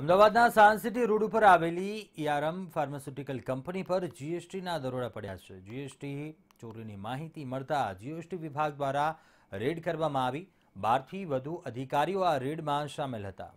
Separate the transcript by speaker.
Speaker 1: અમદાવાદના science city road ઉપર આવેલી ઈઆરએમ ફાર્માસ્યુટિકલ કંપની પર જીએસટીના દરોડા પડ્યા છે જીએસટી ચોરીની માહિતી મળતા જીએસટી વિભાગ દ્વારા રેડ કરવામાં આવી બારથી વધુ અધિકારીઓ આ રેડમાં સામેલ હતા